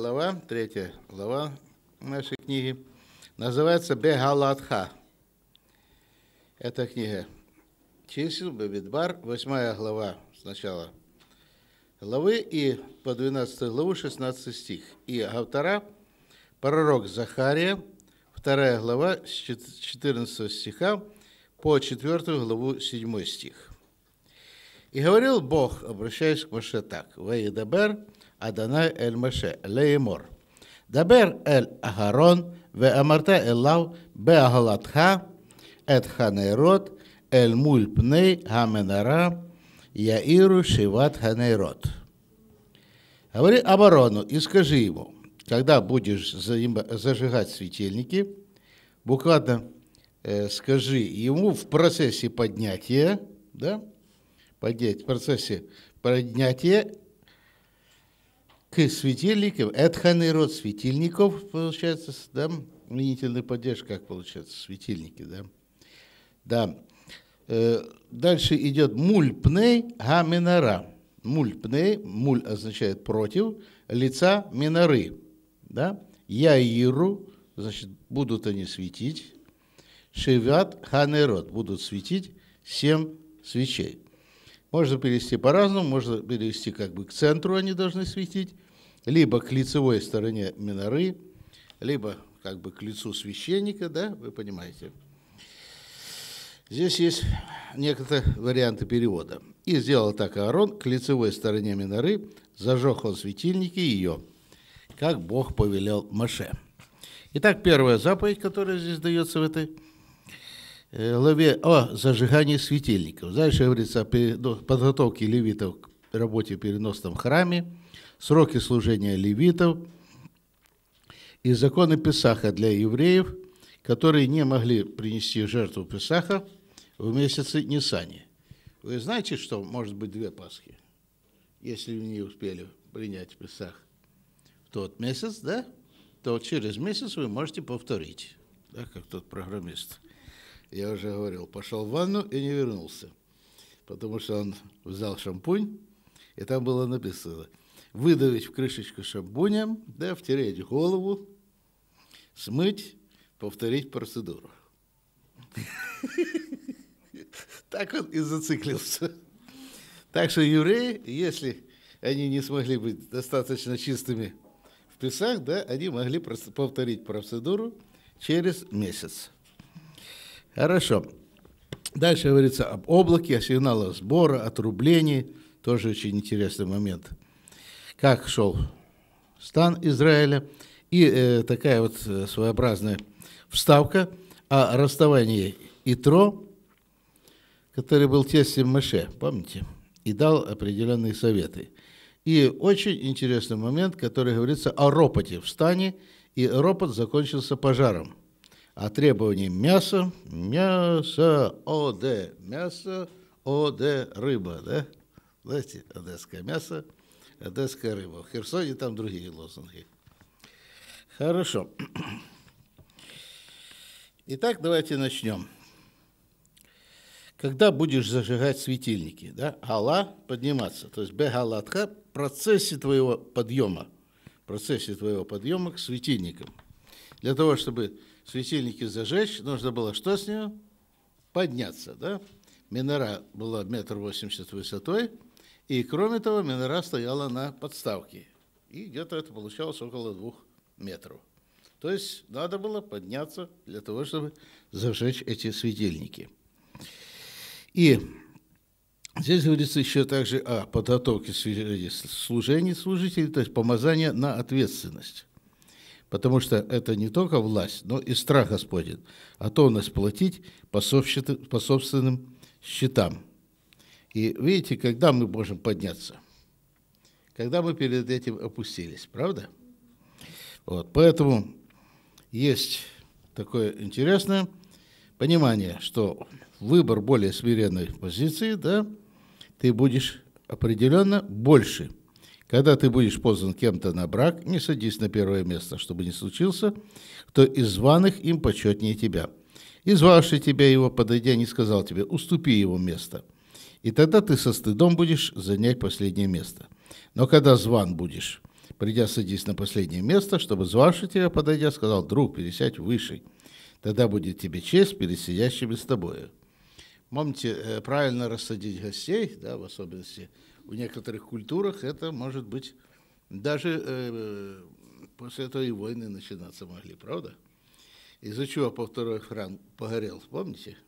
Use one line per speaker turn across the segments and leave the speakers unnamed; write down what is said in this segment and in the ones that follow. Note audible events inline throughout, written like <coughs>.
глава, третья глава нашей книги, называется Бегалатха. Это книга чисел, Бабидбар, Восьмая глава сначала главы и по 12 главу 16 стих. И автора пророк Захария, Вторая глава с 14 стиха по 4 главу 7 стих. И говорил Бог, обращаясь к Маше так, «Ваидабер, Адонай эль Меше, леймор. Дабер эль Агарон, ве амарта эллав, бе агалатха, эт ханейрот, эль муль пней хаменара, яиру шиват ханейрот. Говори оборону и скажи ему, когда будешь зажигать светильники, буквально э, скажи ему в процессе поднятия, да, поднять, в процессе поднятия к светильникам, этханный род светильников, получается, да, мнительная поддержка, как получается, светильники, да. Да. Э, дальше идет мульпней гаминара. Мульпней, муль означает против, лица миноры, да. Яиру, значит, будут они светить. Шевят ханерот, будут светить семь свечей. Можно перевести по-разному, можно перевести как бы к центру они должны светить, либо к лицевой стороне миноры, либо как бы к лицу священника, да, вы понимаете. Здесь есть некоторые варианты перевода. «И сделал так Аарон к лицевой стороне миноры, зажег он светильники ее, как Бог повелел Маше». Итак, первая заповедь, которая здесь дается в этой главе э, о зажигании светильников. Дальше говорится о ну, подготовке левитов к работе в переносном храме, сроки служения левитов и законы Песаха для евреев, которые не могли принести жертву Песаха в месяце Нисани. Вы знаете, что может быть две Пасхи, если не успели принять Песах в тот месяц, да? то через месяц вы можете повторить, да, как тот программист – я уже говорил, пошел в ванну и не вернулся, потому что он взял шампунь, и там было написано «выдавить в крышечку шампуня, да, втереть голову, смыть, повторить процедуру». Так он и зациклился. Так что евреи, если они не смогли быть достаточно чистыми в Песах, да, они могли повторить процедуру через месяц. Хорошо. Дальше говорится об облаке, о сигналах сбора, отрублении. Тоже очень интересный момент. Как шел стан Израиля. И э, такая вот э, своеобразная вставка о расставании Итро, который был тестем Маше, помните? И дал определенные советы. И очень интересный момент, который говорится о ропоте в стане, и ропот закончился пожаром о а требовании мяса, мясо, ОД, мясо, ОД, рыба, да? Знаете, одесское мясо, одесская рыба. В Херсоне там другие лозунги. Хорошо. Итак, давайте начнем. Когда будешь зажигать светильники, да? гала подниматься, то есть бегалатха в процессе твоего подъема, в процессе твоего подъема к светильникам. Для того, чтобы светильники зажечь, нужно было что с ним Подняться, да? Минора была метр восемьдесят высотой, и, кроме того, минора стояла на подставке. И где-то это получалось около двух метров. То есть надо было подняться для того, чтобы зажечь эти светильники. И здесь говорится еще также о подготовке э, служений служителей, то есть помазание на ответственность потому что это не только власть, но и страх Господень, а то нас платить по, по собственным счетам. И видите, когда мы можем подняться? Когда мы перед этим опустились, правда? Вот, поэтому есть такое интересное понимание, что выбор более смиренной позиции, да, ты будешь определенно больше – когда ты будешь позван кем-то на брак, не садись на первое место, чтобы не случился, кто из званых им почетнее тебя. И тебя его, подойдя, не сказал тебе, уступи его место. И тогда ты со стыдом будешь занять последнее место. Но когда зван будешь, придя, садись на последнее место, чтобы звавший тебя, подойдя, сказал, друг, пересядь выше. Тогда будет тебе честь перед сидящими с тобою. Помните, э, правильно рассадить гостей, да, в особенности – в некоторых культурах это может быть даже э, после этого и войны начинаться могли, правда? Из-за чего по второй храм погорел, помните?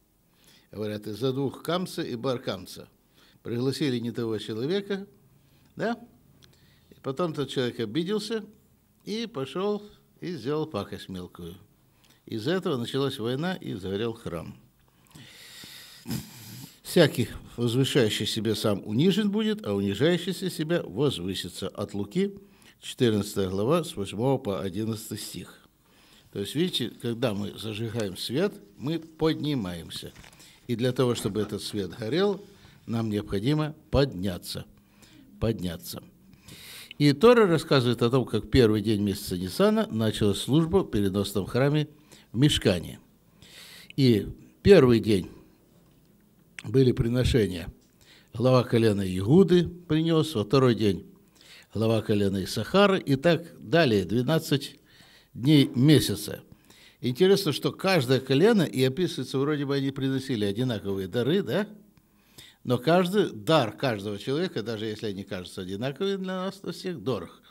Говорят, из-за двух камца и баркамца. Пригласили не того человека, да? И потом тот человек обиделся и пошел и сделал пакость мелкую. Из-за этого началась война и загорел храм. Всякий, возвышающий себя сам, унижен будет, а унижающийся себя возвысится. От Луки, 14 глава, с 8 по 11 стих. То есть, видите, когда мы зажигаем свет, мы поднимаемся. И для того, чтобы этот свет горел, нам необходимо подняться. Подняться. И Тора рассказывает о том, как первый день месяца Нисана началась служба в переносном храме в Мешкане. И первый день были приношения. Глава колена Игуды принес, во второй день глава колена Исахара и так далее, 12 дней месяца. Интересно, что каждое колено, и описывается, вроде бы они приносили одинаковые дары, да? Но каждый дар каждого человека, даже если они кажутся одинаковыми для нас, на всех дорог.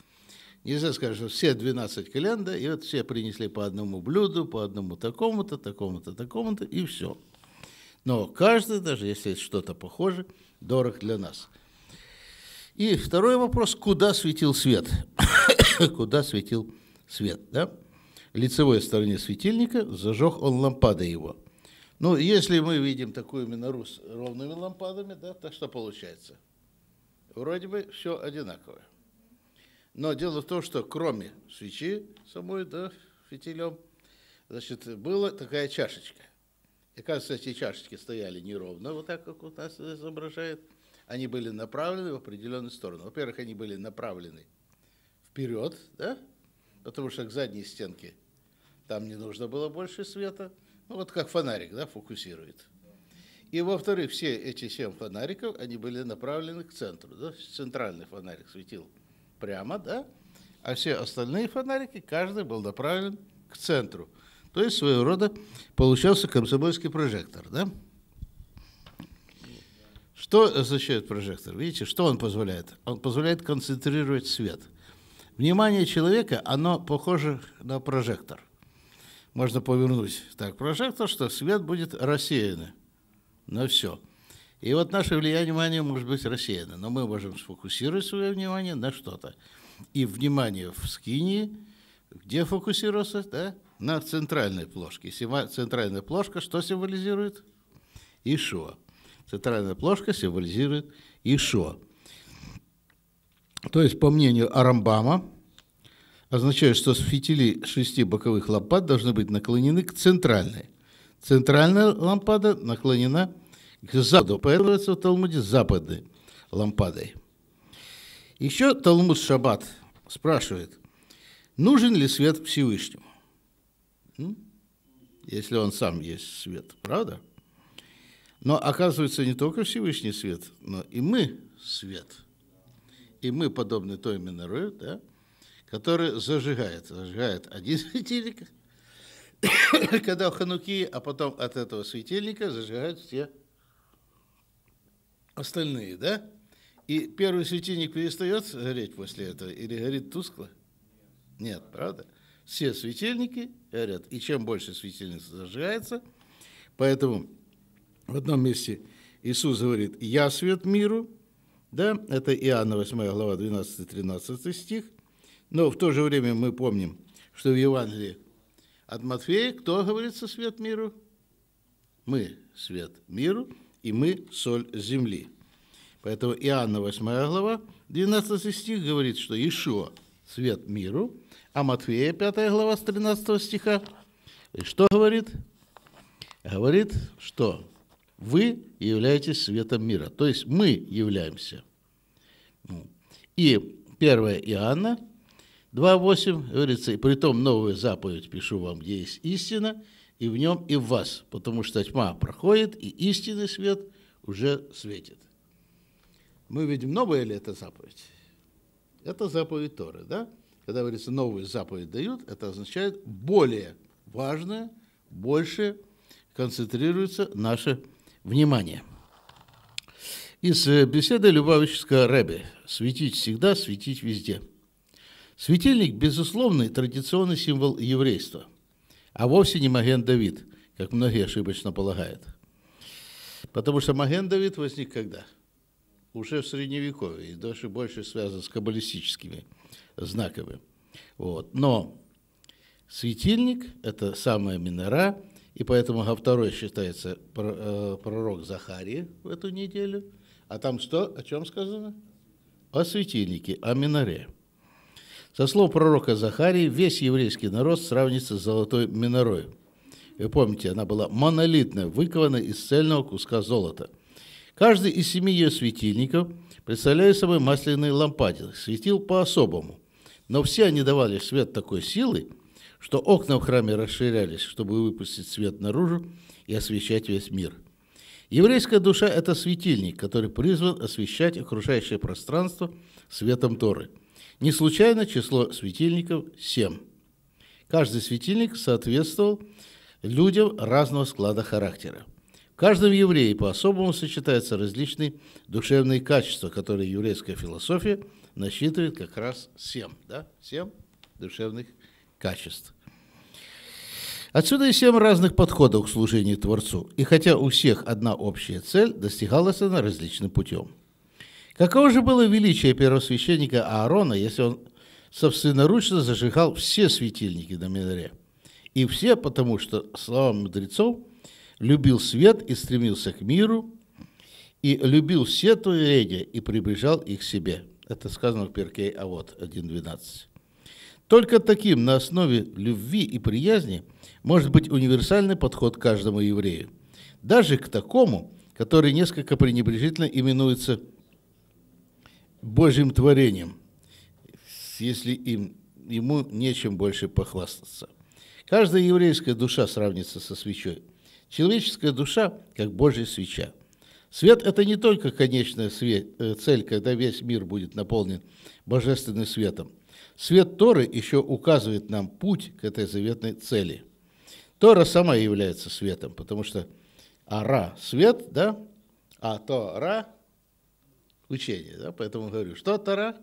Нельзя сказать, что все 12 колен, да, и вот все принесли по одному блюду, по одному такому-то, такому-то, такому-то, и все – но каждый, даже если есть что-то похоже, дорог для нас. И второй вопрос, куда светил свет? <coughs> куда светил свет, да? Лицевой стороне светильника зажег он лампады его. Ну, если мы видим такую минору с ровными лампадами, да, так что получается? Вроде бы все одинаковое. Но дело в том, что кроме свечи самой, да, фитилем, значит, была такая чашечка. И, кажется, эти чашечки стояли неровно, вот так, как у нас изображает. Они были направлены в определенную сторону. Во-первых, они были направлены вперед, да? потому что к задней стенке там не нужно было больше света. Ну, вот как фонарик, да, фокусирует. И, во-вторых, все эти семь фонариков, они были направлены к центру. Да? Центральный фонарик светил прямо, да? А все остальные фонарики, каждый был направлен к центру. То есть своего рода получался комсомольский прожектор. Да? Что означает прожектор? Видите, что он позволяет? Он позволяет концентрировать свет. Внимание человека, оно похоже на прожектор. Можно повернуть так прожектор, что свет будет рассеян на все. И вот наше влияние внимания может быть рассеяно, но мы можем сфокусировать свое внимание на что-то. И внимание в скине, где фокусироваться, да, на центральной плошке. центральная плошка что символизирует? Ишо. Центральная плошка символизирует Ишо. То есть, по мнению Арамбама, означает, что фитили шести боковых лампад должны быть наклонены к центральной. Центральная лампада наклонена к западу, поэтому в Талмуде западной лампадой. Еще Талмуд Шаббат спрашивает, нужен ли свет Всевышнему? Если он сам есть свет, правда? Но оказывается, не только Всевышний свет, но и мы свет. И мы подобны той минорой, да, который зажигает. Зажигает один светильник, <coughs> когда в Хануки, а потом от этого светильника зажигают все остальные, да? И первый светильник перестает гореть после этого или горит тускло? Нет, правда? Все светильники горят. И чем больше светильниц зажигается, поэтому в одном месте Иисус говорит «Я свет миру», да, это Иоанна 8 глава 12-13 стих, но в то же время мы помним, что в Евангелии от Матфея кто говорится свет миру? Мы свет миру, и мы соль земли. Поэтому Иоанна 8 глава 12 стих говорит, что Ишуа – свет миру – а Матфея, 5 глава, с 13 стиха, что говорит? Говорит, что вы являетесь светом мира. То есть мы являемся. И 1 Иоанна 2.8 говорится, и при том новую заповедь пишу вам, где есть истина, и в нем, и в вас, потому что тьма проходит, и истинный свет уже светит. Мы видим новая ли это заповедь? Это заповедь Торы, да? Когда говорится новые заповеди дают, это означает более важное, больше концентрируется наше внимание. Из э, беседы Любавического Рэбби «Светить всегда, светить везде». Светильник, безусловный, традиционный символ еврейства, а вовсе не Маген Давид, как многие ошибочно полагают. Потому что Маген Давид возник когда – уже в средневековье, и даже больше связан с каббалистическими знаками. Вот. Но светильник – это самая минора, и поэтому во второй считается э, пророк Захарии в эту неделю. А там что? О чем сказано? О светильнике, о миноре. Со слов пророка Захарии весь еврейский народ сравнится с золотой минорой. Вы помните, она была монолитная, выкована из цельного куска золота – Каждый из семи ее светильников представляет собой масляные лампадины, светил по-особому. Но все они давали свет такой силы, что окна в храме расширялись, чтобы выпустить свет наружу и освещать весь мир. Еврейская душа – это светильник, который призван освещать окружающее пространство светом Торы. Не случайно число светильников – семь. Каждый светильник соответствовал людям разного склада характера каждом еврее по-особому сочетаются различные душевные качества, которые еврейская философия насчитывает как раз семь, да, семь душевных качеств. Отсюда и семь разных подходов к служению Творцу. И хотя у всех одна общая цель, достигалась она различным путем. Каково же было величие первосвященника Аарона, если он собственноручно зажигал все светильники на минаре И все потому, что, словам мудрецов, любил свет и стремился к миру, и любил все творения и приближал их к себе. Это сказано в Перке Авод 1.12. Только таким на основе любви и приязни может быть универсальный подход к каждому еврею. Даже к такому, который несколько пренебрежительно именуется Божьим творением, если им, ему нечем больше похвастаться. Каждая еврейская душа сравнится со свечой – Человеческая душа, как Божья свеча. Свет – это не только конечная э, цель, когда весь мир будет наполнен божественным светом. Свет Торы еще указывает нам путь к этой заветной цели. Тора сама является светом, потому что Ара – свет, да? А Тора – учение, да? Поэтому говорю, что Тора?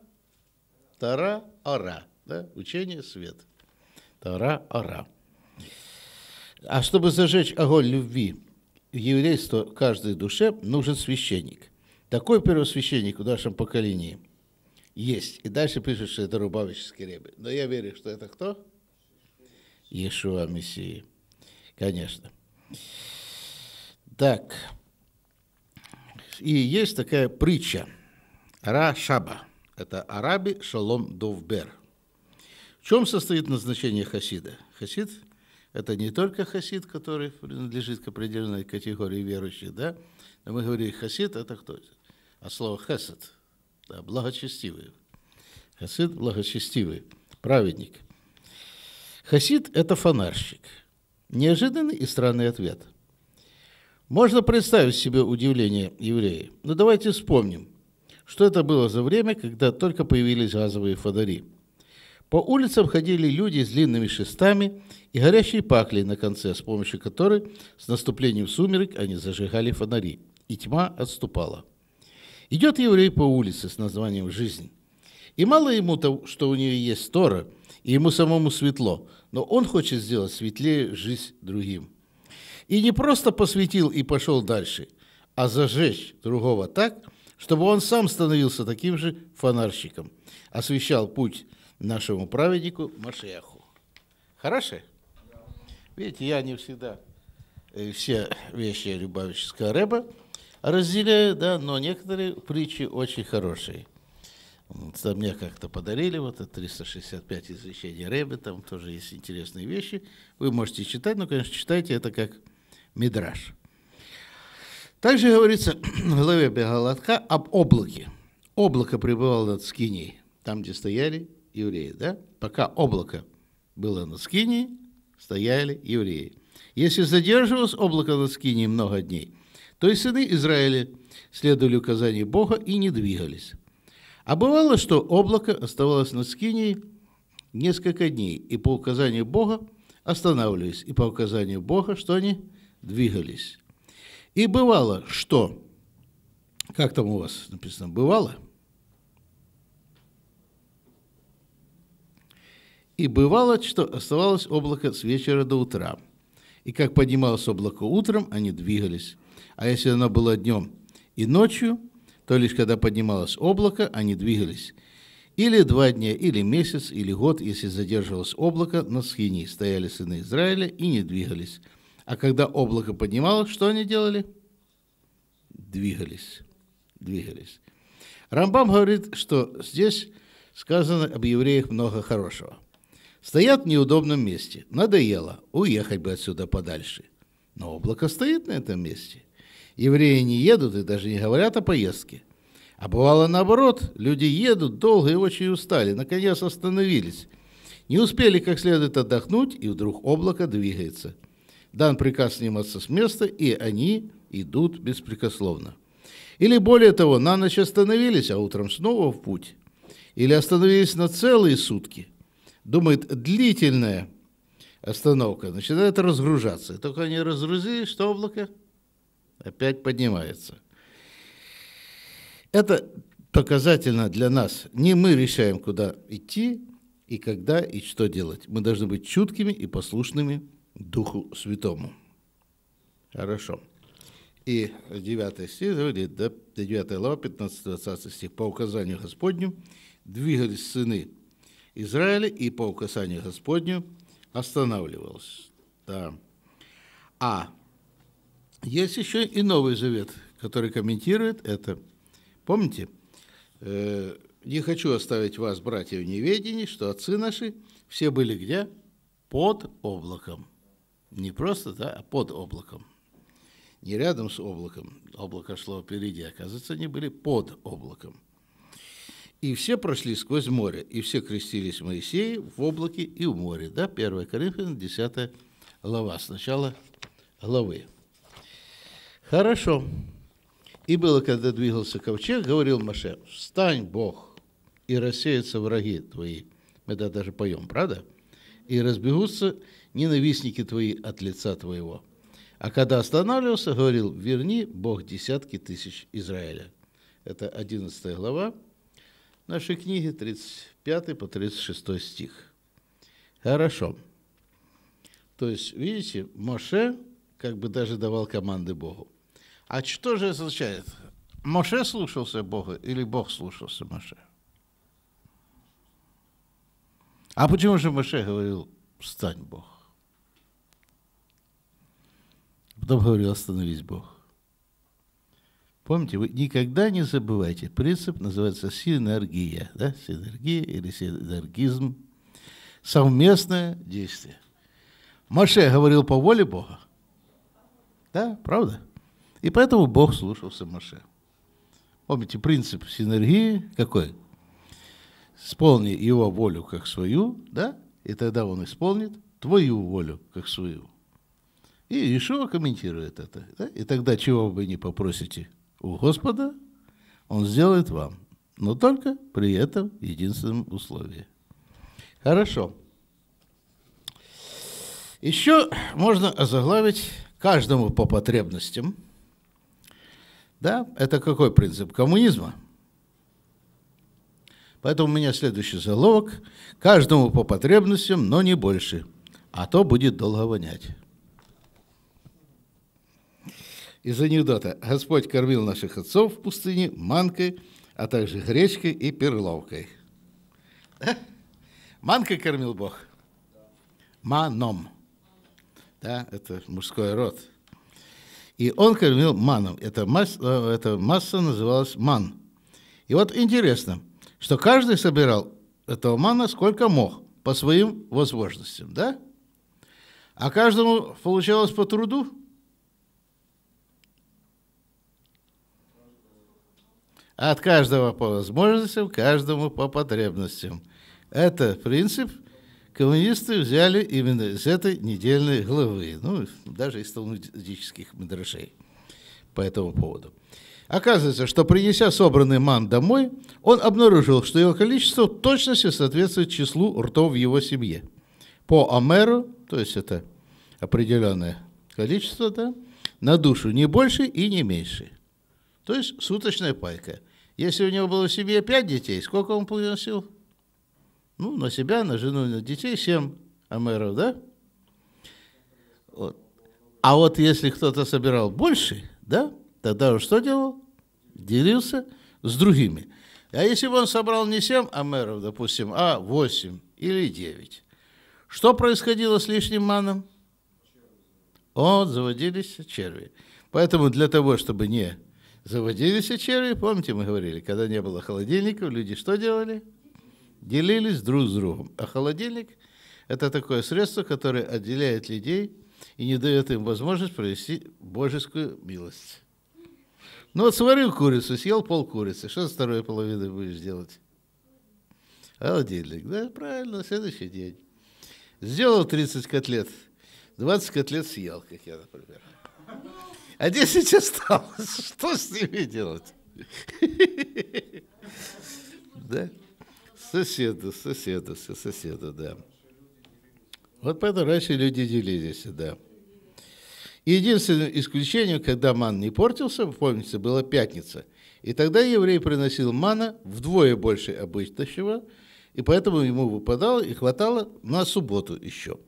Тора – Ара, да? Учение – свет. Тора – Ара. А чтобы зажечь огонь любви еврейства каждой душе, нужен священник. Такой первосвященник в нашем поколении есть. И дальше пишут, что это Рубавический ребе. Но я верю, что это кто? Иешуа Мессии. Конечно. Так. И есть такая притча. Ра Шаба. Это Араби Шалом Довбер. В чем состоит назначение Хасида? Хасид это не только хасид, который принадлежит к определенной категории верующих, да? Но мы говорим, хасид – это кто? А слово хасид, да, благочестивый. Хасид – благочестивый, праведник. Хасид – это фонарщик. Неожиданный и странный ответ. Можно представить себе удивление евреи. Но давайте вспомним, что это было за время, когда только появились газовые фонари – по улицам ходили люди с длинными шестами и горящей паклей на конце, с помощью которой с наступлением сумерек они зажигали фонари, и тьма отступала. Идет еврей по улице с названием «Жизнь». И мало ему того, что у нее есть Тора, и ему самому светло, но он хочет сделать светлее жизнь другим. И не просто посветил и пошел дальше, а зажечь другого так, чтобы он сам становился таким же фонарщиком, освещал путь нашему праведнику Машеху. Хорошо? Видите, я не всегда э, все вещи Любавического Рэба разделяю, да, но некоторые притчи очень хорошие. Там мне как-то подарили вот это 365 извещений Рэбе, там тоже есть интересные вещи. Вы можете читать, но, конечно, читайте это как мидраж. Также говорится <clears throat> в главе Бегалатка об облаке. Облако пребывало над Скиней, там, где стояли евреи, да? Пока облако было на Скинии, стояли евреи. Если задерживалось облако на Скинии много дней, то и сыны Израиля следовали указанию Бога и не двигались. А бывало, что облако оставалось на Скинии несколько дней, и по указанию Бога останавливались, и по указанию Бога, что они двигались. И бывало, что, как там у вас написано, бывало – И бывало, что оставалось облако с вечера до утра. И как поднималось облако утром, они двигались. А если оно было днем и ночью, то лишь когда поднималось облако, они двигались. Или два дня, или месяц, или год, если задерживалось облако, на схине стояли сыны Израиля и не двигались. А когда облако поднималось, что они делали? Двигались. Двигались. Рамбам говорит, что здесь сказано об евреях много хорошего – Стоят в неудобном месте. Надоело. Уехать бы отсюда подальше. Но облако стоит на этом месте. Евреи не едут и даже не говорят о поездке. А бывало наоборот. Люди едут, долго и очень устали. Наконец остановились. Не успели как следует отдохнуть, и вдруг облако двигается. Дан приказ сниматься с места, и они идут беспрекословно. Или более того, на ночь остановились, а утром снова в путь. Или остановились на целые сутки – думает, длительная остановка, начинает разгружаться. И только они разгрузишь, что облако опять поднимается. Это показательно для нас. Не мы решаем, куда идти, и когда, и что делать. Мы должны быть чуткими и послушными Духу Святому. Хорошо. И 9 стих говорит, да, 9 глава, 15-20 стих, по указанию Господню двигались сыны Израиля и по указанию Господню останавливалось. Да. А есть еще и Новый Завет, который комментирует это. Помните, э, не хочу оставить вас, братья, в неведении, что отцы наши все были где? Под облаком. Не просто, да, а под облаком. Не рядом с облаком. Облако шло впереди, оказывается, они были под облаком. И все прошли сквозь море, и все крестились в Моисее, в облаке и в море. Да? 1 Коринфян, 10 глава, сначала главы. Хорошо. И было, когда двигался ковчег, говорил Маше, «Встань, Бог, и рассеются враги твои». Мы это даже поем, правда? «И разбегутся ненавистники твои от лица твоего». А когда останавливался, говорил, «Верни, Бог, десятки тысяч Израиля». Это 11 глава, нашей книги 35 по 36 стих. Хорошо. То есть, видите, Моше как бы даже давал команды Богу. А что же это означает? Моше слушался Бога или Бог слушался Моше? А почему же Моше говорил стань Бог»? Потом говорил «Остановись, Бог». Помните, вы никогда не забывайте, принцип называется синергия, да? синергия или синергизм, совместное действие. Маше говорил по воле Бога, да, правда? И поэтому Бог слушался Маше. Помните, принцип синергии какой? Исполни его волю как свою, да, и тогда он исполнит твою волю как свою. И еще комментирует это. Да? И тогда чего вы не попросите – у Господа, Он сделает вам, но только при этом единственном условии. Хорошо. Еще можно озаглавить каждому по потребностям. Да, это какой принцип коммунизма? Поэтому у меня следующий заголовок. Каждому по потребностям, но не больше. А то будет долго вонять из анекдота «Господь кормил наших отцов в пустыне манкой, а также гречкой и перловкой». Да? Э? Манкой кормил Бог? Маном. Да, это мужской род. И он кормил маном. Эта масса, э, эта масса называлась ман. И вот интересно, что каждый собирал этого мана сколько мог, по своим возможностям, да? А каждому получалось по труду – От каждого по возможностям, каждому по потребностям. Это принцип коммунисты взяли именно из этой недельной главы, ну, даже из талмудических мидрашей по этому поводу. Оказывается, что принеся собранный ман домой, он обнаружил, что его количество в точности соответствует числу ртов в его семье. По Амеру, то есть это определенное количество, да, на душу не больше и не меньше. То есть суточная пайка. Если у него было в семье пять детей, сколько он приносил? Ну, на себя, на жену, на детей семь амеров, да? Вот. А вот если кто-то собирал больше, да, тогда он что делал? Делился с другими. А если бы он собрал не семь, амеров, допустим, а восемь или девять, что происходило с лишним маном? О, заводились черви. Поэтому для того, чтобы не Заводились черви, помните, мы говорили, когда не было холодильников, люди что делали? Делились друг с другом. А холодильник – это такое средство, которое отделяет людей и не дает им возможность провести божескую милость. Ну вот сварил курицу, съел пол курицы. Что с второй половиной будешь делать? Холодильник, да, правильно, следующий день. Сделал 30 котлет, 20 котлет съел, как я, например. А 10 осталось. <laughs> Что с ними делать? <laughs> Да? соседа, соседа, все соседы, да. Вот поэтому раньше люди делились, да. Единственным исключением, когда ман не портился, помните, была пятница. И тогда еврей приносил мана вдвое больше обычного, и поэтому ему выпадало и хватало на субботу еще.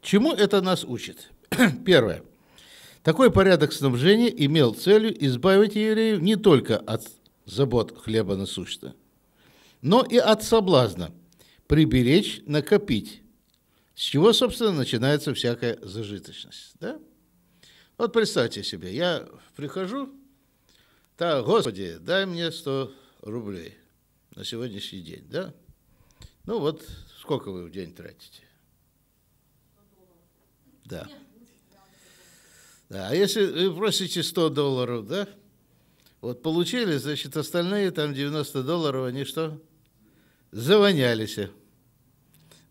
Чему это нас учит? <clears throat> Первое. Такой порядок снабжения имел целью избавить евреев не только от забот хлеба насущного, но и от соблазна приберечь, накопить, с чего, собственно, начинается всякая зажиточность. Да? Вот представьте себе, я прихожу, да, Господи, дай мне 100 рублей на сегодняшний день, да? Ну вот, сколько вы в день тратите? Да. Да, а если вы просите 100 долларов, да? Вот получили, значит, остальные там 90 долларов, они что? Завонялись.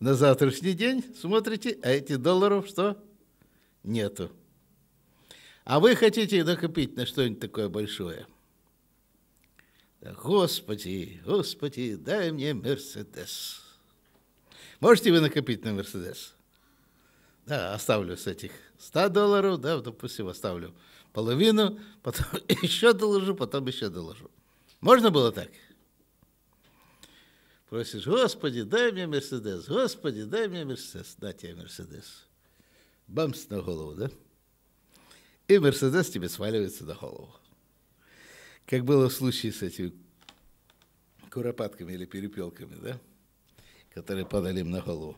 На завтрашний день смотрите, а эти долларов что? Нету. А вы хотите накопить на что-нибудь такое большое? Господи, Господи, дай мне Мерседес. Можете вы накопить на Мерседес? Да, оставлю с этих 100 долларов, да, допустим, оставлю половину, <laughs> потом еще доложу, потом еще доложу. Можно было так? Просишь, Господи, дай мне Мерседес, Господи, дай мне Мерседес, на тебе Мерседес. Бамс на голову, да? И Мерседес тебе сваливается на голову. Как было в случае с этими куропатками или перепелками, да? Которые падали им на голову.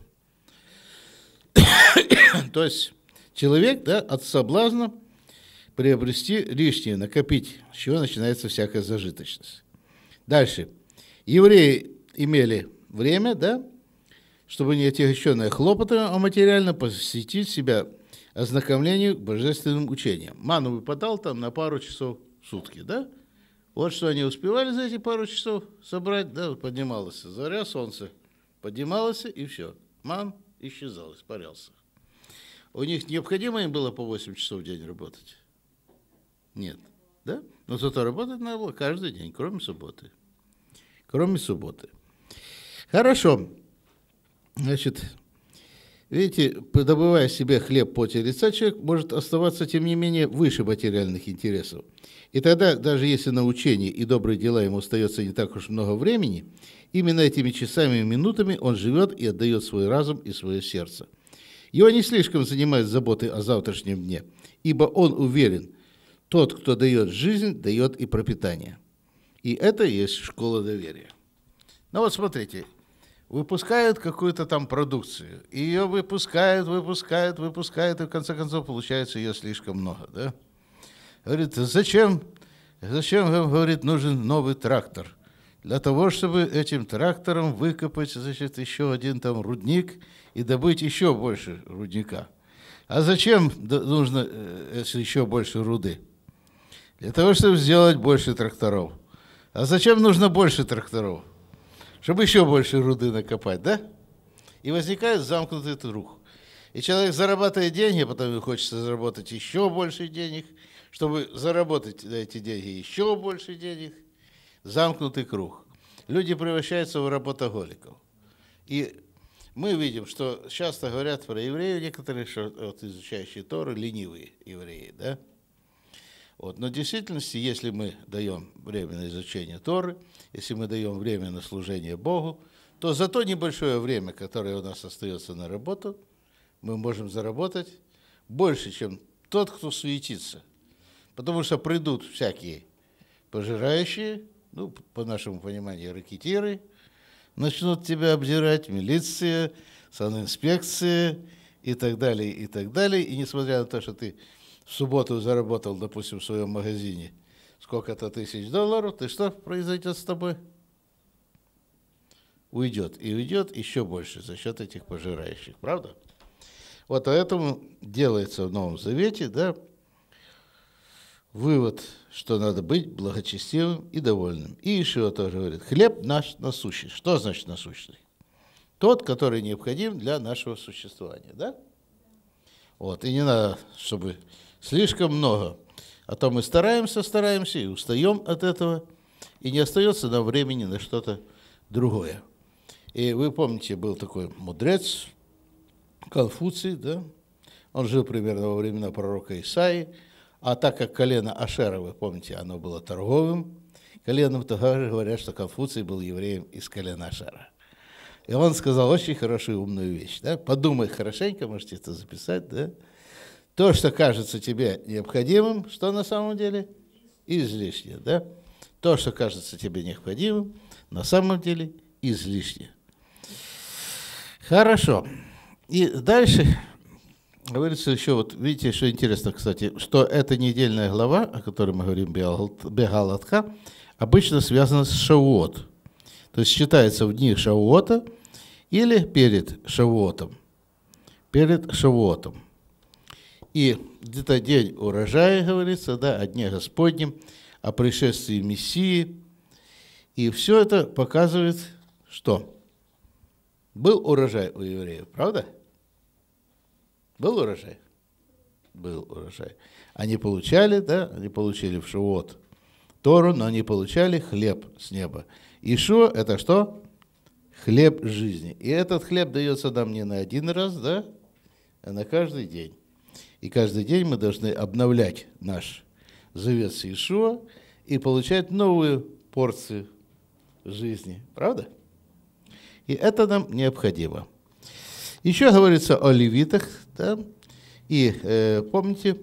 <coughs> То есть человек да, от соблазна приобрести лишнее, накопить, с чего начинается всякая зажиточность. Дальше. Евреи имели время, да, чтобы не отягощенные хлопоты а материально посетить себя ознакомлению божественным учением. Ману выпадал там на пару часов в сутки, да? Вот что они успевали за эти пару часов собрать, да, поднималось заря, солнце поднималось, и все. Ман исчезал, испарялся. У них необходимо им было по 8 часов в день работать? Нет. Да? Но зато работать надо было каждый день, кроме субботы. Кроме субботы. Хорошо. Значит, видите, добывая себе хлеб поте лица, человек может оставаться, тем не менее, выше материальных интересов. И тогда, даже если на учение и добрые дела ему остается не так уж много времени, именно этими часами и минутами он живет и отдает свой разум и свое сердце – его не слишком занимают заботы о завтрашнем дне, ибо он уверен, тот, кто дает жизнь, дает и пропитание. И это есть школа доверия. Ну вот смотрите, выпускают какую-то там продукцию, ее выпускают, выпускают, выпускают, и в конце концов получается ее слишком много, да? Говорит, зачем, зачем, говорит, нужен новый трактор – для того, чтобы этим трактором выкопать значит, еще один там рудник и добыть еще больше рудника. А зачем нужно э, еще больше руды? Для того, чтобы сделать больше тракторов. А зачем нужно больше тракторов? Чтобы еще больше руды накопать, да? И возникает замкнутый круг. И человек зарабатывает деньги, а потом ему хочется заработать еще больше денег, чтобы заработать на эти деньги еще больше денег замкнутый круг. Люди превращаются в работоголиков. И мы видим, что часто говорят про евреев некоторые, что вот, изучающие Торы, ленивые евреи, да? Вот. Но в действительности, если мы даем время на изучение Торы, если мы даем время на служение Богу, то за то небольшое время, которое у нас остается на работу, мы можем заработать больше, чем тот, кто суетится. Потому что придут всякие пожирающие, ну, по нашему пониманию, ракетиры, начнут тебя обдирать, милиция, санинспекция и так далее, и так далее. И несмотря на то, что ты в субботу заработал, допустим, в своем магазине сколько-то тысяч долларов, ты что произойдет с тобой? Уйдет. И уйдет еще больше за счет этих пожирающих, правда? Вот поэтому делается в Новом Завете, да, Вывод, что надо быть благочестивым и довольным. И еще тоже говорит, хлеб наш насущный. Что значит насущный? Тот, который необходим для нашего существования, да? Вот, и не надо, чтобы слишком много. А то мы стараемся, стараемся и устаем от этого, и не остается нам времени на что-то другое. И вы помните, был такой мудрец, Конфуций, да? Он жил примерно во времена пророка Исаи, а так как колено Ашера, вы помните, оно было торговым коленом, то говорят, что Конфуций был евреем из колена Ашера. И он сказал очень хорошую умную вещь. Да? Подумай хорошенько, можете это записать. Да? То, что кажется тебе необходимым, что на самом деле? Излишне. Да? То, что кажется тебе необходимым, на самом деле излишне. Хорошо. И дальше Говорится еще, вот видите, что интересно, кстати, что эта недельная глава, о которой мы говорим, Бегалатха, обычно связана с Шавуот. То есть считается в дни Шавуота или перед Шавуотом. Перед Шавуотом. И где-то день урожая, говорится, да, о Дне Господнем, о пришествии Мессии. И все это показывает, что был урожай у евреев, правда? Правда? Был урожай? Был урожай. Они получали, да, они получили в Шивот Тору, но они получали хлеб с неба. Ишо – это что? Хлеб жизни. И этот хлеб дается нам не на один раз, да, а на каждый день. И каждый день мы должны обновлять наш завет с Ишо и получать новую порцию жизни. Правда? И это нам необходимо. Еще говорится о левитах, да? И э, помните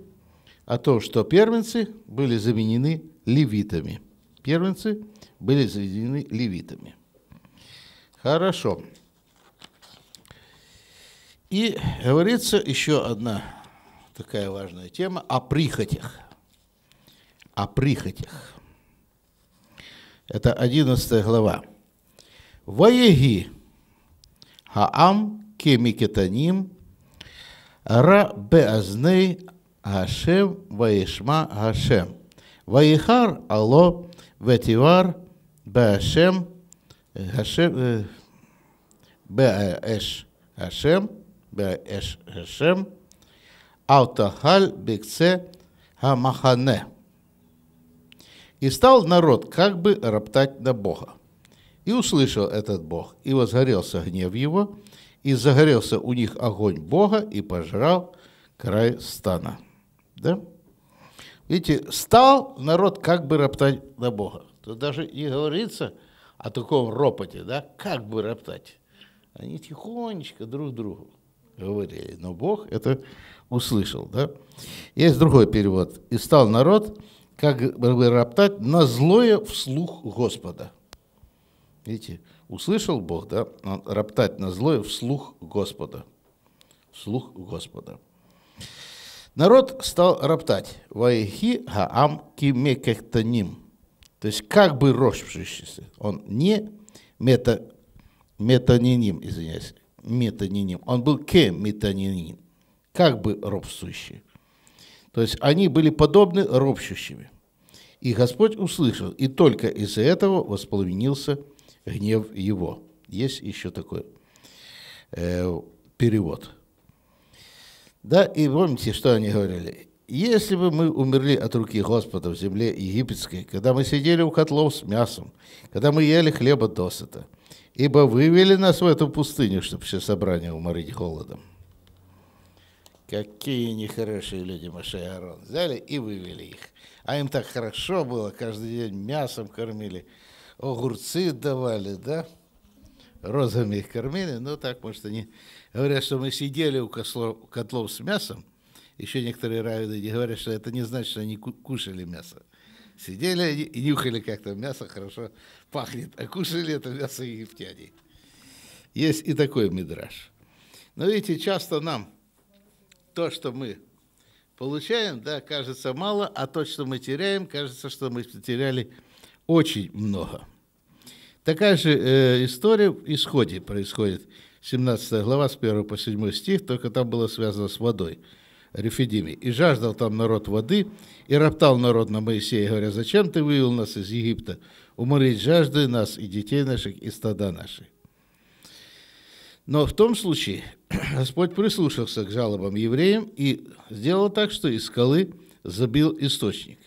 о том, что первенцы были заменены левитами. Первенцы были заменены левитами. Хорошо. И говорится еще одна такая важная тема о прихотях. О прихотях. Это 11 глава. Ваеги Хаам кемикетаним Ра беазней Гашем ваишма Гашем. Ваихар Алло ветивар беашем Гашем э, беэш Гашем беэш Гашем Автахаль бекце Хамахане. И стал народ как бы роптать на Бога. И услышал этот Бог, и возгорелся гнев его, и загорелся у них огонь Бога и пожрал край стана. Да? Видите, стал народ как бы роптать на Бога. Тут даже не говорится о таком ропоте, да, как бы роптать. Они тихонечко друг другу говорили, но Бог это услышал, да. Есть другой перевод. «И стал народ, как бы роптать на злое вслух Господа». Видите, Услышал Бог, да, роптать на злое вслух Господа. Вслух Господа. Народ стал роптать. Ваихи хаам кимекехтаним. То есть как бы рожившийся. Он не мета, метаниним, извиняюсь, метаниним. Он был ке метаниним, как бы ропсущий. То есть они были подобны ропщущими. И Господь услышал, и только из-за этого воспламенился гнев его. Есть еще такой э, перевод. Да, и помните, что они говорили? Если бы мы умерли от руки Господа в земле египетской, когда мы сидели у котлов с мясом, когда мы ели хлеба досыта, ибо вывели нас в эту пустыню, чтобы все собрание уморить голодом. Какие нехорошие люди Маше и Арон. Взяли и вывели их. А им так хорошо было, каждый день мясом кормили огурцы давали, да? Розами их кормили, но ну, так, может, они говорят, что мы сидели у котлов, с мясом, еще некоторые равины говорят, что это не значит, что они кушали мясо. Сидели и нюхали, как то мясо хорошо пахнет, а кушали это мясо египтяне. Есть и такой мидраж. Но видите, часто нам то, что мы получаем, да, кажется мало, а то, что мы теряем, кажется, что мы потеряли много очень много. Такая же э, история в Исходе происходит. 17 глава с 1 по 7 стих, только там было связано с водой. Рефидиме. «И жаждал там народ воды, и роптал народ на Моисея, говоря, «Зачем ты вывел нас из Египта? Уморить жажды нас и детей наших, и стада наших». Но в том случае <clears throat> Господь прислушался к жалобам евреям и сделал так, что из скалы забил источник.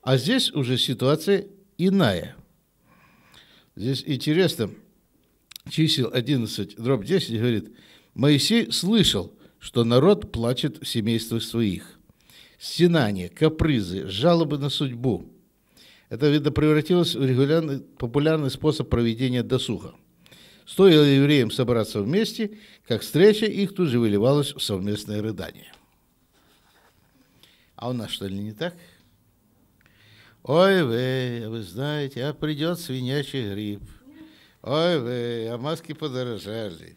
А здесь уже ситуация иная. Здесь интересно, чисел 11, дробь 10 говорит, Моисей слышал, что народ плачет в семействах своих. Стенания, капризы, жалобы на судьбу. Это, видно, превратилось в регулярный, популярный способ проведения досуга. Стоило евреям собраться вместе, как встреча их тут же выливалась в совместное рыдание. А у нас что ли не так? Ой, вы, а вы знаете, а придет свинячий гриб. Ой, вы, а маски подорожали.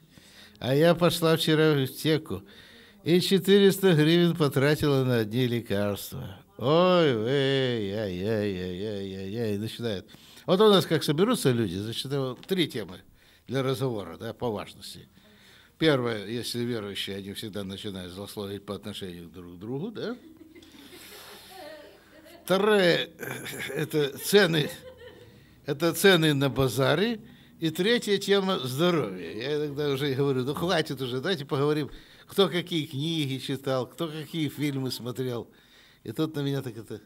А я пошла вчера в аптеку и 400 гривен потратила на одни лекарства. Ой, вы, я, я, я, я, я, я и начинает. Вот у нас как соберутся люди, значит, три темы для разговора, да, по важности. Первое, если верующие, они всегда начинают злословить по отношению друг к другу, да? Второе – это цены, это цены на базары. И третья тема – здоровье. Я иногда уже говорю, ну хватит уже, давайте поговорим, кто какие книги читал, кто какие фильмы смотрел. И тут на меня так это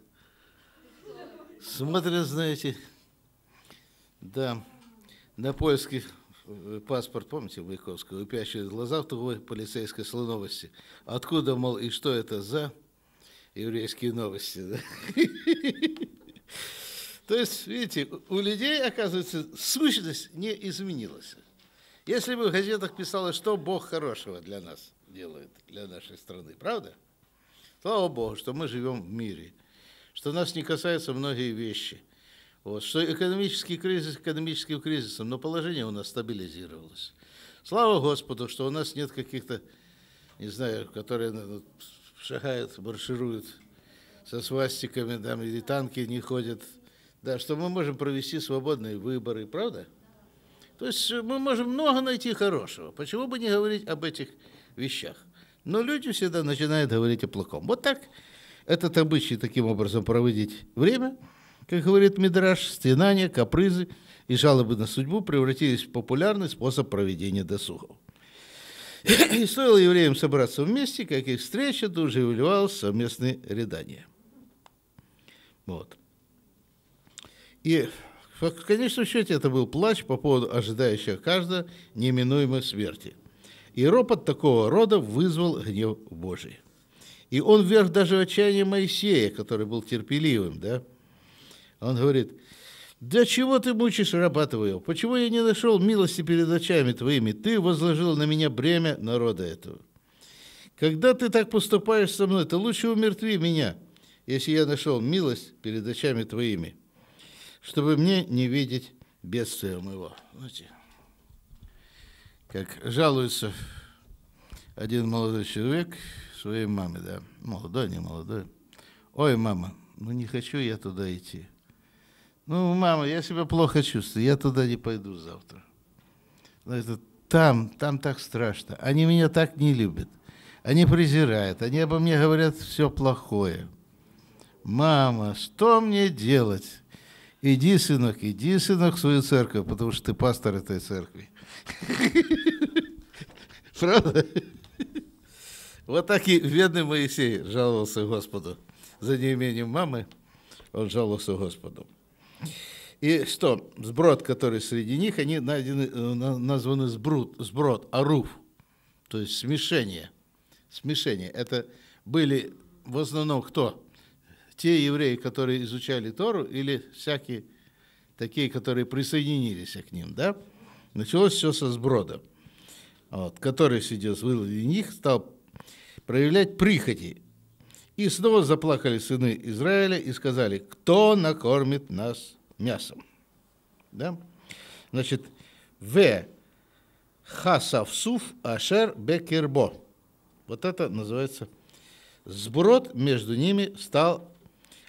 смотрят, знаете, да, на польский э, паспорт, помните, Маяковского, выпящие глаза в тугой полицейской слоновости. Откуда, мол, и что это за еврейские новости. Да? То есть, видите, у людей, оказывается, сущность не изменилась. Если бы в газетах писалось, что Бог хорошего для нас делает, для нашей страны, правда? Слава Богу, что мы живем в мире, что нас не касаются многие вещи, вот, что экономический кризис экономическим кризисом, но положение у нас стабилизировалось. Слава Господу, что у нас нет каких-то, не знаю, которые ну, шагают, маршируют со свастиками, там или танки не ходят. Да, что мы можем провести свободные выборы, правда? То есть э, мы можем много найти хорошего. Почему бы не говорить об этих вещах? Но люди всегда начинают говорить о плохом. Вот так этот обычай таким образом проводить время, как говорит Мидраш, стенания, капризы и жалобы на судьбу превратились в популярный способ проведения досугов. И стоило евреям собраться вместе, как их встреча тут же выливалась совместные рыдания. Вот. И в конечном счете это был плач по поводу ожидающего каждого неминуемой смерти. И ропот такого рода вызвал гнев Божий. И он вверх даже отчаяния Моисея, который был терпеливым, да? Он говорит, «Да чего ты мучишь раба твоего? Почему я не нашел милости перед очами твоими? Ты возложил на меня бремя народа этого. Когда ты так поступаешь со мной, то лучше умертви меня, если я нашел милость перед очами твоими, чтобы мне не видеть бедствия моего». Знаете, как жалуется один молодой человек своей маме, да, молодой, не молодой, «Ой, мама, ну не хочу я туда идти». Ну, мама, я себя плохо чувствую, я туда не пойду завтра. там, там так страшно. Они меня так не любят. Они презирают, они обо мне говорят все плохое. Мама, что мне делать? Иди, сынок, иди, сынок, в свою церковь, потому что ты пастор этой церкви. <laughs> Правда? Вот так и бедный Моисей жаловался Господу. За неимением мамы он жаловался Господу. И что, сброд, который среди них, они найдены, э, названы сброд, сброд, аруф, то есть смешение. Смешение. Это были в основном кто? Те евреи, которые изучали Тору, или всякие такие, которые присоединились к ним, да? Началось все со сброда, вот, который сидел среди них, стал проявлять прихоти. И снова заплакали сыны Израиля и сказали, кто накормит нас мясом? Да? Значит, в хасавсуф ашер бекербо. Вот это называется сброд между ними стал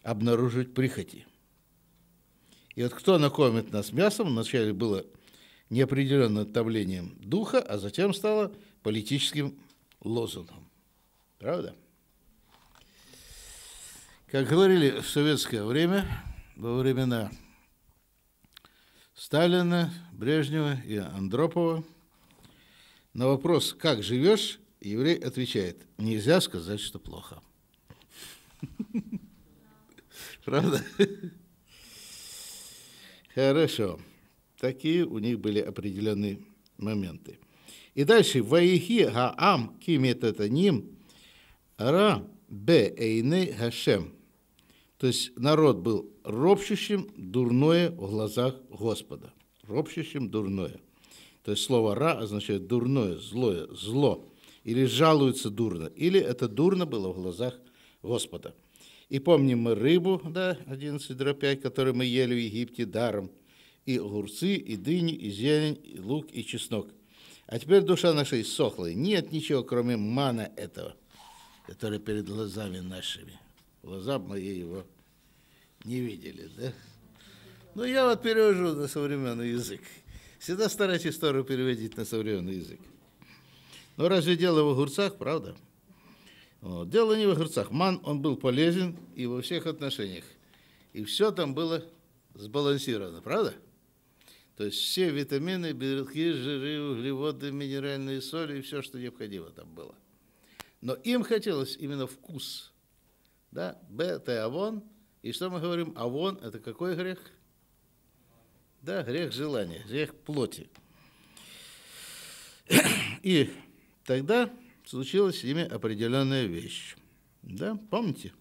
обнаруживать прихоти. И вот кто накормит нас мясом, вначале было неопределенным давлением духа, а затем стало политическим лозунгом. Правда? Как говорили в советское время, во времена Сталина, Брежнева и Андропова, на вопрос «Как живешь?» еврей отвечает «Нельзя сказать, что плохо». Правда? Хорошо. Такие у них были определенные моменты. И дальше. Ваихи гаам кимет это ним ра бе эйны гашем. То есть народ был ропщущим дурное в глазах Господа. Ропщущим дурное. То есть слово «ра» означает дурное, злое, зло. Или жалуется дурно. Или это дурно было в глазах Господа. И помним мы рыбу, да, 11 дробь которую мы ели в Египте даром. И огурцы, и дыни, и зелень, и лук, и чеснок. А теперь душа наша иссохла. Нет ничего, кроме мана этого, который перед глазами нашими. Глаза мои его не видели, да? Ну, я вот перевожу на современный язык. Всегда стараюсь историю переводить на современный язык. Но разве дело в огурцах, правда? Вот. Дело не в огурцах. Ман, он был полезен и во всех отношениях. И все там было сбалансировано, правда? То есть все витамины, белки, жиры, углеводы, минеральные соли и все, что необходимо там было. Но им хотелось именно вкус. Да? Б, Т, Авон. И что мы говорим? Авон – это какой грех? Да, грех желания, грех плоти. И тогда случилась с ними определенная вещь. Да, помните?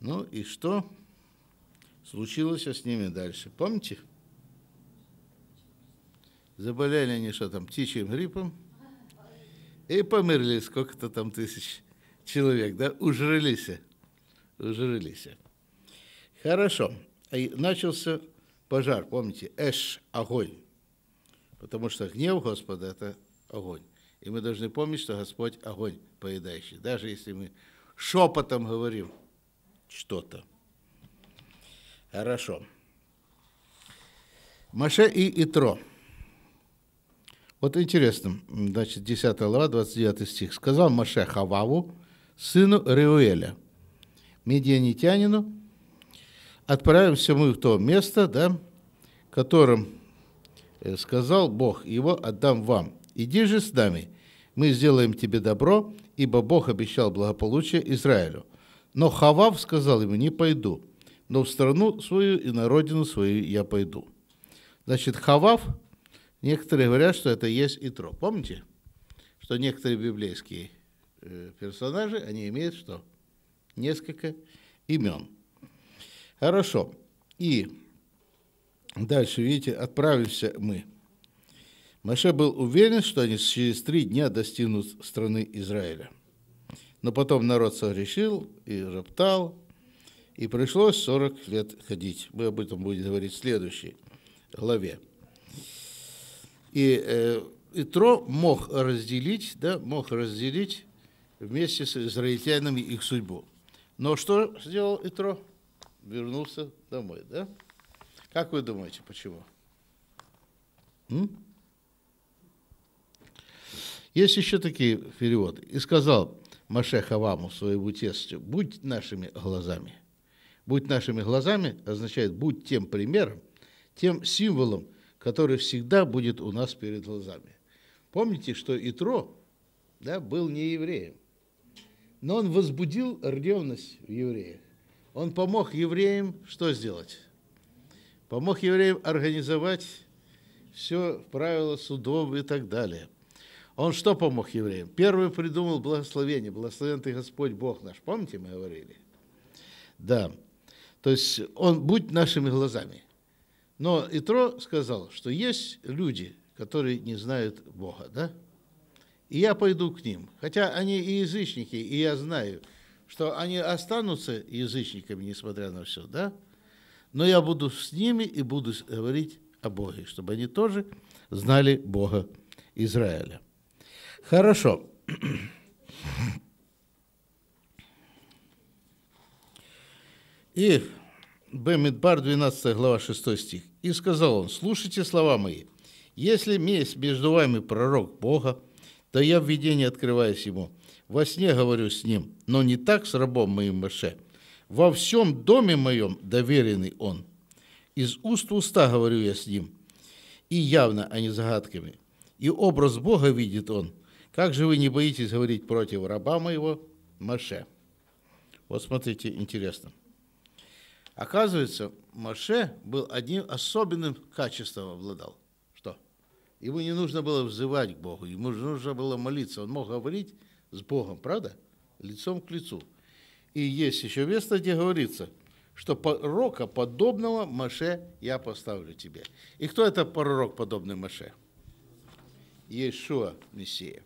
Ну и что случилось с ними дальше? Помните? Заболели они что там, птичьим гриппом? И померли сколько-то там тысяч человек, да, ужрылись, ужрылись. Хорошо, и начался пожар, помните, эш, огонь, потому что гнев Господа – это огонь. И мы должны помнить, что Господь – огонь поедающий, даже если мы шепотом говорим что-то. Хорошо. Маше и Итро. Вот интересно, значит, 10 глава, 29 стих. «Сказал Маше Хававу, сыну Реуэля, медианитянину. Отправимся мы в то место, да, которым э, сказал Бог, его отдам вам. Иди же с нами, мы сделаем тебе добро, ибо Бог обещал благополучие Израилю. Но Хавав сказал ему, не пойду, но в страну свою и на родину свою я пойду. Значит, Хавав, некоторые говорят, что это есть Итро. Помните, что некоторые библейские Э, персонажи, они имеют что? Несколько имен. Хорошо. И дальше, видите, отправимся мы. Маше был уверен, что они через три дня достигнут страны Израиля. Но потом народ согрешил и роптал, и пришлось 40 лет ходить. Мы об этом будем говорить в следующей главе. И э, Итро мог разделить, да, мог разделить вместе с израильтянами их судьбу. Но что сделал Итро? Вернулся домой, да? Как вы думаете, почему? М? Есть еще такие переводы. «И сказал Маше Хаваму, своему тестю, будь нашими глазами». «Будь нашими глазами» означает «будь тем примером, тем символом, который всегда будет у нас перед глазами». Помните, что Итро да, был не евреем. Но он возбудил ревность в евреях. Он помог евреям что сделать? Помог евреям организовать все правила судов и так далее. Он что помог евреям? Первый придумал благословение. Благословен ты Господь Бог наш. Помните, мы говорили? Да. То есть он будь нашими глазами. Но Итро сказал, что есть люди, которые не знают Бога, да? и я пойду к ним. Хотя они и язычники, и я знаю, что они останутся язычниками, несмотря на все, да? Но я буду с ними и буду говорить о Боге, чтобы они тоже знали Бога Израиля. Хорошо. И Бемидбар, 12 глава, 6 стих. «И сказал он, слушайте слова мои, если месть между вами пророк Бога, да я в видении открываюсь ему. Во сне говорю с ним, но не так с рабом моим Маше. Во всем доме моем доверенный он. Из уст в уста говорю я с ним, и явно, а не загадками. И образ Бога видит он. Как же вы не боитесь говорить против раба моего Маше? Вот смотрите, интересно. Оказывается, Маше был одним особенным качеством обладал – Ему не нужно было взывать к Богу, ему нужно было молиться. Он мог говорить с Богом, правда? Лицом к лицу. И есть еще место, где говорится, что пророка подобного Маше я поставлю тебе. И кто это пророк, подобный Маше? Иешуа, Мессия.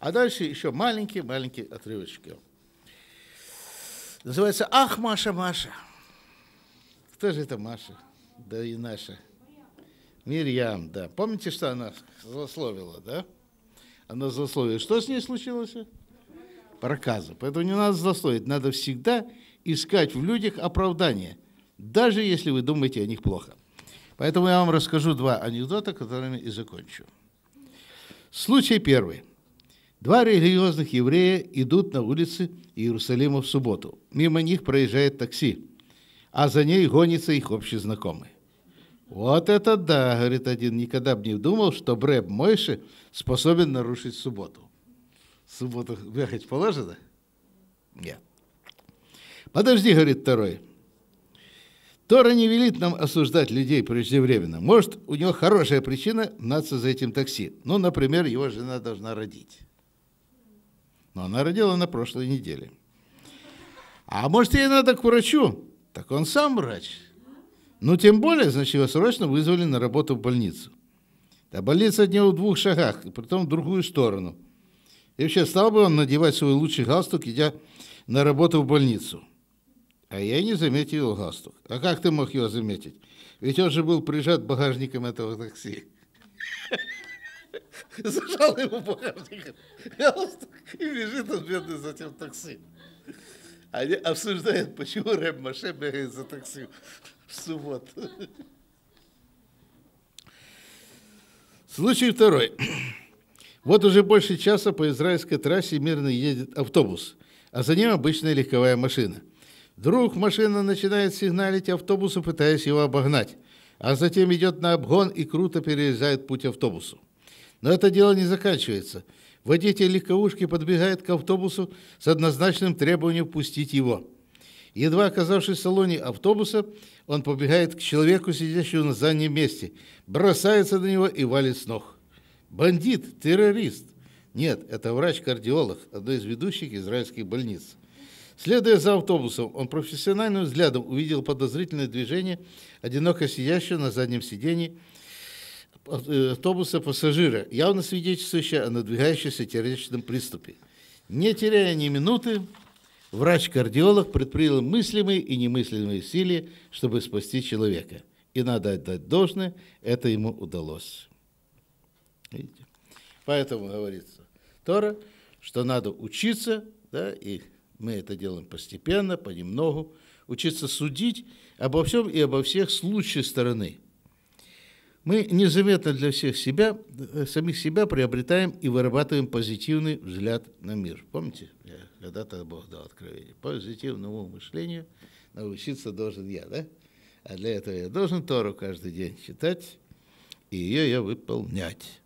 А дальше еще маленькие-маленькие отрывочки. Называется «Ах, Маша, Маша». Кто же это Маша? Да и наша Мирьям, да. Помните, что она злословила, да? Она злословила. Что с ней случилось? Проказа. Поэтому не надо злословить. Надо всегда искать в людях оправдание, даже если вы думаете о них плохо. Поэтому я вам расскажу два анекдота, которыми и закончу. Случай первый. Два религиозных еврея идут на улице Иерусалима в субботу. Мимо них проезжает такси, а за ней гонится их общий знакомый. Вот это да, говорит один, никогда бы не думал, что Брэб Мойши способен нарушить субботу. Субботу выехать положено? Нет. Подожди, говорит второй. Тора не велит нам осуждать людей преждевременно. Может, у него хорошая причина гнаться за этим такси. Ну, например, его жена должна родить. Но она родила на прошлой неделе. А может, ей надо к врачу? Так он сам врач. Ну, тем более, значит, его срочно вызвали на работу в больницу. А больница от него в двух шагах, и потом в другую сторону. И вообще, стал бы он надевать свой лучший галстук, идя на работу в больницу. А я не заметил его галстук. А как ты мог его заметить? Ведь он же был прижат багажником этого такси. <laughs> Зажал его багажником галстук и бежит он бедный за тем такси. Они обсуждают, почему Рэб Маше бегает за такси в Случай второй. Вот уже больше часа по израильской трассе мирно едет автобус, а за ним обычная легковая машина. Вдруг машина начинает сигналить автобусу, пытаясь его обогнать, а затем идет на обгон и круто перерезает путь автобусу. Но это дело не заканчивается. Водитель легковушки подбегает к автобусу с однозначным требованием пустить его – Едва оказавшись в салоне автобуса, он побегает к человеку, сидящему на заднем месте, бросается на него и валит с ног. Бандит, террорист. Нет, это врач-кардиолог, одной из ведущих израильских больниц. Следуя за автобусом, он профессиональным взглядом увидел подозрительное движение одиноко сидящего на заднем сидении э, автобуса пассажира, явно свидетельствующего о надвигающемся террористическом приступе. Не теряя ни минуты, Врач-кардиолог предпринял мыслимые и немыслимые усилия, чтобы спасти человека. И надо отдать должное, это ему удалось. Видите? Поэтому говорится Тора, что надо учиться, да, и мы это делаем постепенно, понемногу, учиться судить обо всем и обо всех с лучшей стороны – мы незаметно для всех себя, э, самих себя приобретаем и вырабатываем позитивный взгляд на мир. Помните, я когда-то Бог дал откровение. Позитивному мышлению научиться должен я, да? А для этого я должен Тору каждый день читать, и ее я выполнять.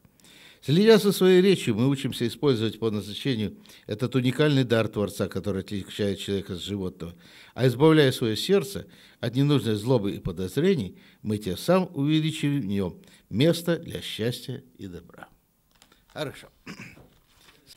Следя за своей речью, мы учимся использовать по назначению этот уникальный дар Творца, который отличает человека от животного. А избавляя свое сердце от ненужной злобы и подозрений, мы тем самым увеличиваем в нем место для счастья и добра. Хорошо.